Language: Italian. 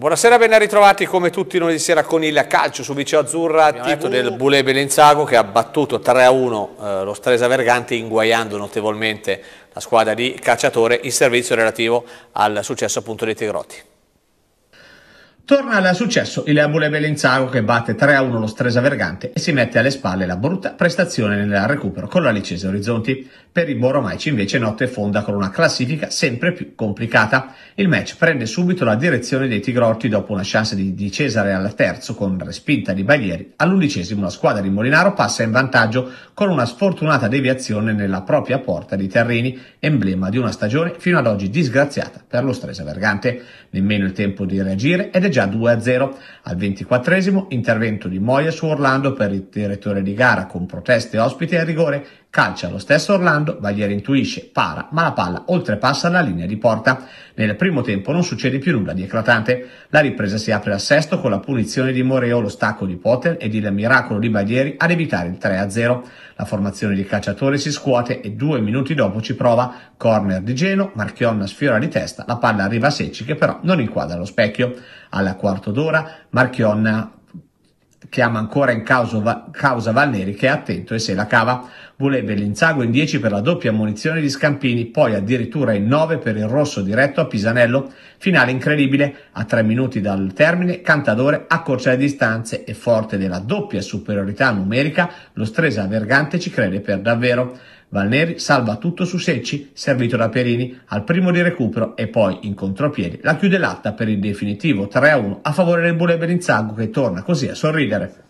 Buonasera, ben ritrovati come tutti noi di sera con il calcio su Viceo Azzurra Abbiamo TV. del Bule Belenzago che ha battuto 3-1 eh, lo Stresa Vergante inguaiando notevolmente la squadra di calciatore in servizio relativo al successo appunto dei Tigrotti. Torna al successo il Abule Belenzago che batte 3-1 lo Stresa Vergante e si mette alle spalle la brutta prestazione nel recupero con la Licese Orizzonti. Per i Boromaici invece notte fonda con una classifica sempre più complicata. Il match prende subito la direzione dei Tigrotti dopo una chance di, di Cesare al terzo con respinta di Baglieri. All'undicesimo la squadra di Molinaro passa in vantaggio con una sfortunata deviazione nella propria porta di Terrini, emblema di una stagione fino ad oggi disgraziata per lo Stresa Vergante. Nemmeno il tempo di reagire ed è già pareggia 2-0 al 24 intervento di Moya su Orlando per il direttore di gara con proteste ospiti e rigore Calcia lo stesso Orlando, Baglieri intuisce, para, ma la palla oltrepassa la linea di porta. Nel primo tempo non succede più nulla di eclatante. La ripresa si apre al sesto con la punizione di Moreo, lo stacco di Potter ed il miracolo di Baglieri ad evitare il 3-0. La formazione di calciatore si scuote e due minuti dopo ci prova. Corner di Geno, Marchionna sfiora di testa, la palla arriva a Secci che però non inquadra lo specchio. Alla quarto d'ora Marchionna chiama ancora in causa, causa Valneri che è attento e se la cava. Voleva Linzago in 10 per la doppia munizione di Scampini, poi addirittura in 9 per il rosso diretto a Pisanello. Finale incredibile, a 3 minuti dal termine, Cantadore accorcia le distanze e forte della doppia superiorità numerica, lo Stresa Vergante ci crede per davvero. Valneri salva tutto su Secci, servito da Perini al primo di recupero e poi in contropiede la chiude l'atta per il definitivo 3-1 a favore del Bule Berinzago che torna così a sorridere.